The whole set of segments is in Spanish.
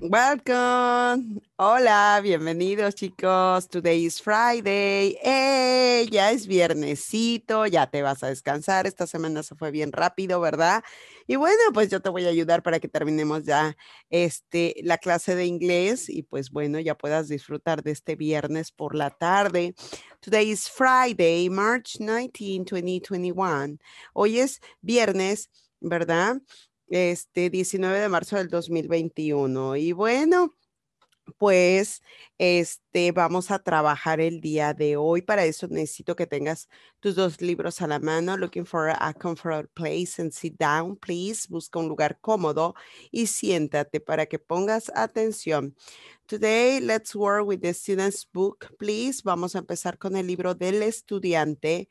Welcome. Hola, bienvenidos chicos. Today is Friday. Eh, Ya es viernesito, ya te vas a descansar. Esta semana se fue bien rápido, ¿verdad? Y bueno, pues yo te voy a ayudar para que terminemos ya este, la clase de inglés y pues bueno, ya puedas disfrutar de este viernes por la tarde. Today is Friday, March 19, 2021. Hoy es viernes, ¿verdad? este 19 de marzo del 2021. Y bueno, pues este vamos a trabajar el día de hoy. Para eso necesito que tengas tus dos libros a la mano. Looking for a comfortable place and sit down, please. Busca un lugar cómodo y siéntate para que pongas atención. Today, let's work with the student's book, please. Vamos a empezar con el libro del estudiante,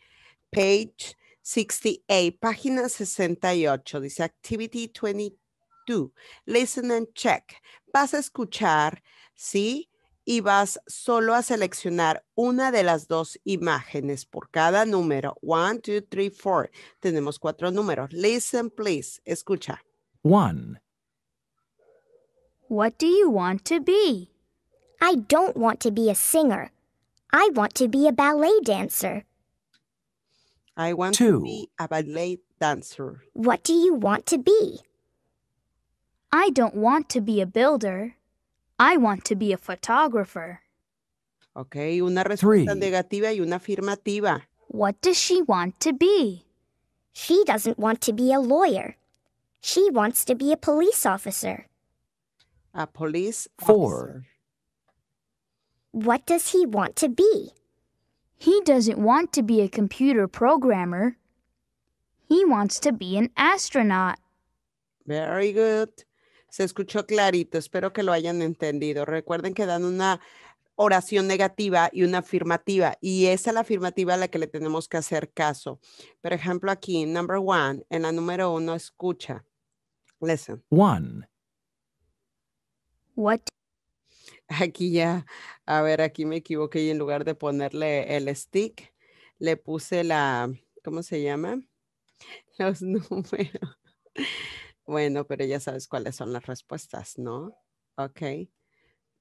page 68, página 68, dice Activity 22, Listen and Check. Vas a escuchar, ¿sí? Y vas solo a seleccionar una de las dos imágenes por cada número. One, two, three, four. Tenemos cuatro números. Listen, please. Escucha. One. What do you want to be? I don't want to be a singer. I want to be a ballet dancer. I want Two. to be a ballet dancer. What do you want to be? I don't want to be a builder. I want to be a photographer. Ok, una respuesta Three. negativa y una afirmativa. What does she want to be? She doesn't want to be a lawyer. She wants to be a police officer. A police Four. What does he want to be? He doesn't want to be a computer programmer. He wants to be an astronaut. Very good. Se escuchó clarito. Espero que lo hayan entendido. Recuerden que dan una oración negativa y una afirmativa. Y esa es la afirmativa a la que le tenemos que hacer caso. Por ejemplo, aquí, number one, en la número uno, escucha. Listen. One. What aquí ya, a ver, aquí me equivoqué y en lugar de ponerle el stick, le puse la, ¿cómo se llama? Los números. Bueno, pero ya sabes cuáles son las respuestas, ¿no? Ok.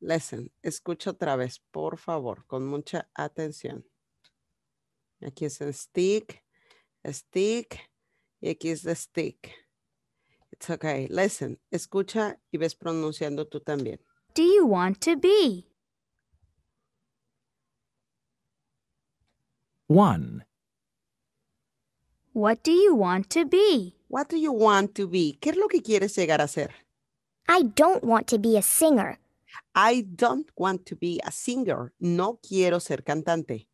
Listen, escucha otra vez, por favor, con mucha atención. Aquí es el stick, stick, y aquí es el stick. It's okay. Listen, escucha y ves pronunciando tú también. do you want to be? 1. What do you want to be? What do you want to be? ¿Qué es lo que quieres llegar a ser? I don't want to be a singer. I don't want to be a singer. No quiero ser cantante.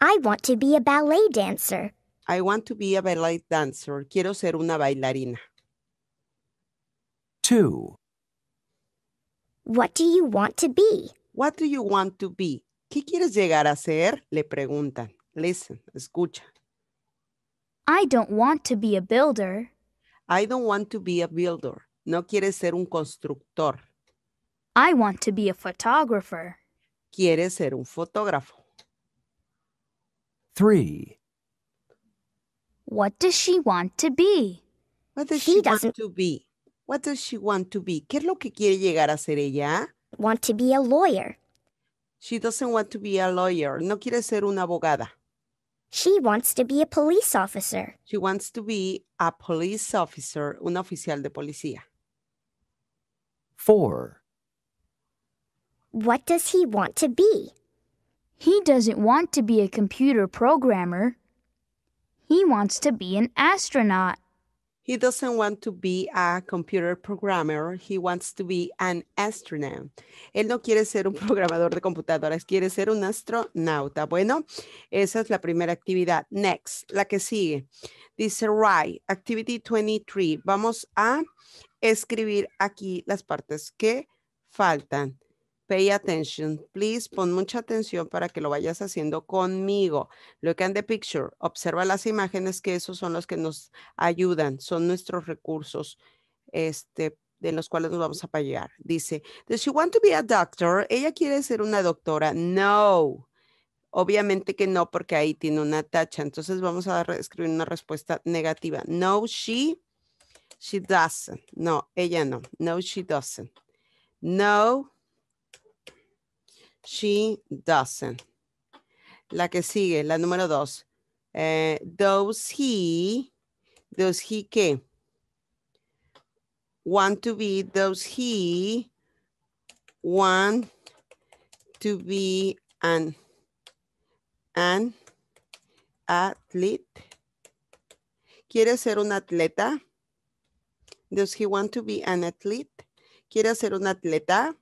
I want to be a ballet dancer. I want to be a ballet dancer. Quiero ser una bailarina. 2. What do you want to be? What do you want to be? ¿Qué quieres llegar a ser? Le preguntan. Listen, escucha. I don't want to be a builder. I don't want to be a builder. No quieres ser un constructor. I want to be a photographer. Quieres ser un fotógrafo. 3. What does she want to be? What does she, she want to be? What does she want to be? ¿Qué es lo que quiere llegar a ser ella? Want to be a lawyer. She doesn't want to be a lawyer. No quiere ser una abogada. She wants to be a police officer. She wants to be a police officer, un oficial de policía. Four. What does he want to be? He doesn't want to be a computer programmer. He wants to be an astronaut. He doesn't want to be a computer programmer. He wants to be an astronaut. Él no quiere ser un programador de computadoras, quiere ser un astronauta. Bueno, esa es la primera actividad. Next, la que sigue. Dice right, activity 23. Vamos a escribir aquí las partes que faltan pay attention. Please, pon mucha atención para que lo vayas haciendo conmigo. Lo Look at the picture. Observa las imágenes que esos son los que nos ayudan. Son nuestros recursos este, de los cuales nos vamos a apoyar. Dice, does she want to be a doctor? ¿Ella quiere ser una doctora? No. Obviamente que no, porque ahí tiene una tacha. Entonces vamos a escribir una respuesta negativa. No, she, she doesn't. No, ella no. No, she doesn't. No, She doesn't. La que sigue, la número dos. Eh, does he, does he qué? Want to be, does he want to be an, an athlete? ¿Quiere ser un atleta? Does he want to be an athlete? ¿Quiere ser un atleta?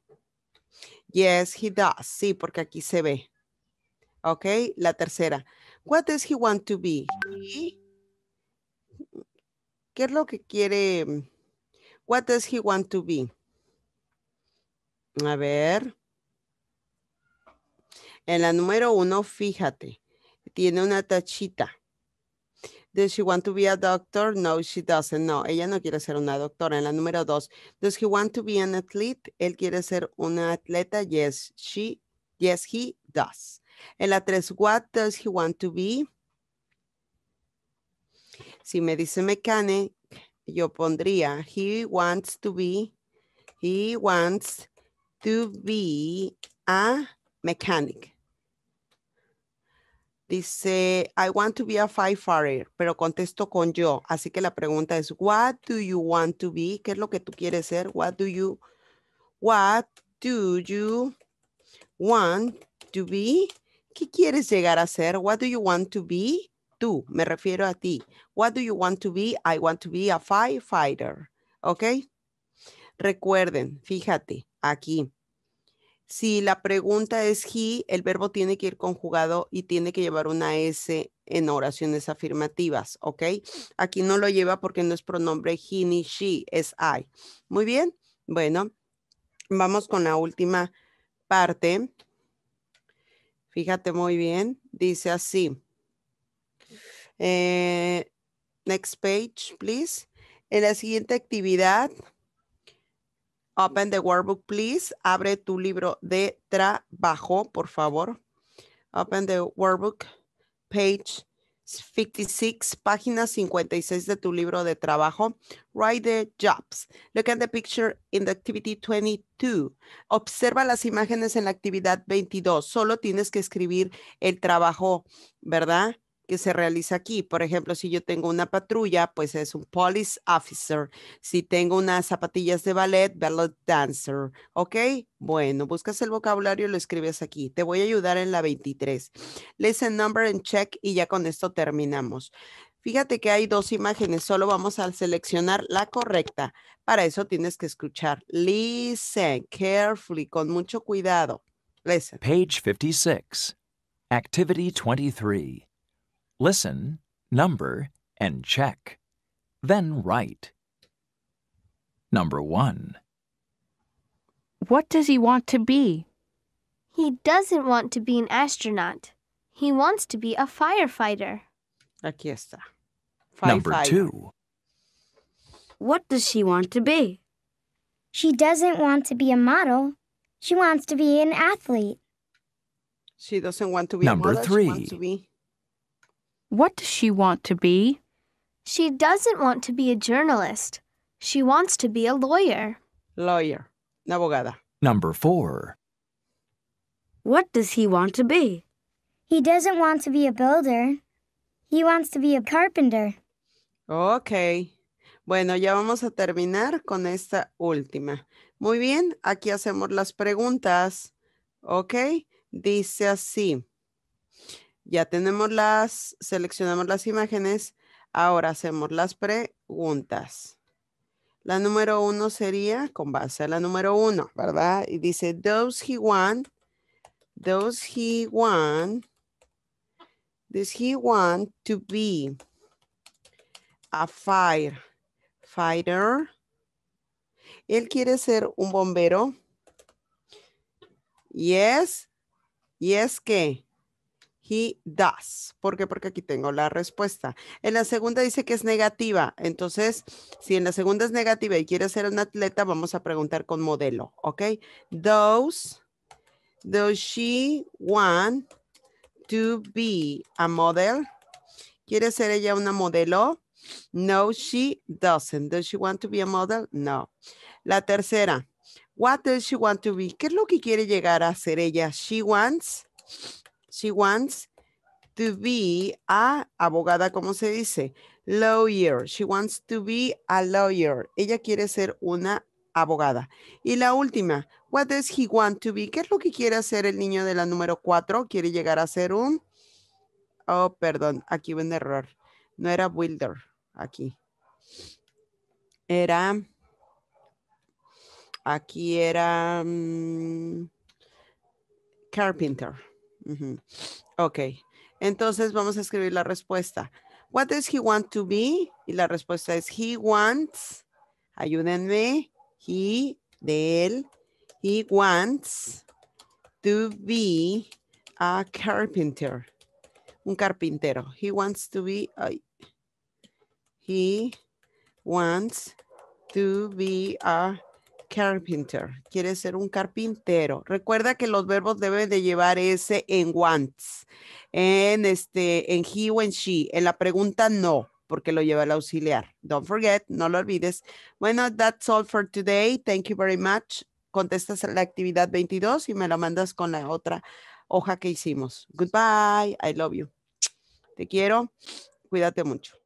Yes, he does. Sí, porque aquí se ve. Ok, la tercera. What does he want to be? ¿Qué es lo que quiere? What does he want to be? A ver. En la número uno, fíjate, tiene una tachita. Does she want to be a doctor? No, she doesn't. No, ella no quiere ser una doctora. En la número dos, does he want to be an athlete? Él quiere ser un atleta. Yes, she, yes, he does. En la tres, what does he want to be? Si me dice mechanic, yo pondría, he wants to be, he wants to be a mechanic. Dice, I want to be a firefighter, pero contesto con yo. Así que la pregunta es, what do you want to be? ¿Qué es lo que tú quieres ser? What do you, what do you want to be? ¿Qué quieres llegar a ser? What do you want to be? Tú, me refiero a ti. What do you want to be? I want to be a firefighter. ¿Ok? Recuerden, fíjate, aquí si la pregunta es he, el verbo tiene que ir conjugado y tiene que llevar una S en oraciones afirmativas, ¿ok? Aquí no lo lleva porque no es pronombre he ni she, es I. Muy bien, bueno, vamos con la última parte. Fíjate muy bien, dice así. Eh, next page, please. En la siguiente actividad, Open the workbook, please. Abre tu libro de trabajo, por favor. Open the workbook, page 56, página 56 de tu libro de trabajo. Write the jobs. Look at the picture in the activity 22. Observa las imágenes en la actividad 22. Solo tienes que escribir el trabajo, ¿verdad? que se realiza aquí. Por ejemplo, si yo tengo una patrulla, pues es un police officer. Si tengo unas zapatillas de ballet, ballet dancer. ¿Ok? Bueno, buscas el vocabulario y lo escribes aquí. Te voy a ayudar en la 23. Listen, number and check y ya con esto terminamos. Fíjate que hay dos imágenes, solo vamos a seleccionar la correcta. Para eso tienes que escuchar. Listen carefully, con mucho cuidado. Listen. Page 56, Activity 23. Listen, number, and check. Then write. Number 1. What does he want to be? He doesn't want to be an astronaut. He wants to be a firefighter. Aquí está. Number 2. What does she want to be? She doesn't want to be a model. She wants to be an athlete. She doesn't want to be Number a model. Three. She wants to be what does she want to be? She doesn't want to be a journalist. She wants to be a lawyer. Lawyer. abogada. Number four. What does he want to be? He doesn't want to be a builder. He wants to be a carpenter. Okay. Bueno, ya vamos a terminar con esta última. Muy bien, aquí hacemos las preguntas. Ok. Dice así. Ya tenemos las, seleccionamos las imágenes. Ahora hacemos las preguntas. La número uno sería, con base a la número uno, ¿verdad? Y dice, does he want, does he want, does he want to be a fire, fighter? Él quiere ser un bombero. Yes, yes que. He does. ¿Por qué? Porque aquí tengo la respuesta. En la segunda dice que es negativa. Entonces, si en la segunda es negativa y quiere ser un atleta, vamos a preguntar con modelo, ¿ok? Does does she want to be a model? ¿Quiere ser ella una modelo? No, she doesn't. Does she want to be a model? No. La tercera, what does she want to be? ¿Qué es lo que quiere llegar a ser ella? She wants She wants to be a abogada, ¿cómo se dice? Lawyer. She wants to be a lawyer. Ella quiere ser una abogada. Y la última, what does he want to be? ¿Qué es lo que quiere hacer el niño de la número cuatro? Quiere llegar a ser un Oh, perdón, aquí hubo un error. No era builder, aquí. Era aquí era mm, carpenter. Ok, entonces vamos a escribir la respuesta. What does he want to be? Y la respuesta es he wants, ayúdenme, he, de él, he wants to be a carpenter. Un carpintero. He wants to be, a he wants to be a carpintero, quiere ser un carpintero. Recuerda que los verbos deben de llevar ese en wants, en este, en he o en she. En la pregunta no, porque lo lleva el auxiliar. Don't forget, no lo olvides. Bueno, that's all for today. Thank you very much. Contestas la actividad 22 y me la mandas con la otra hoja que hicimos. Goodbye. I love you. Te quiero. Cuídate mucho.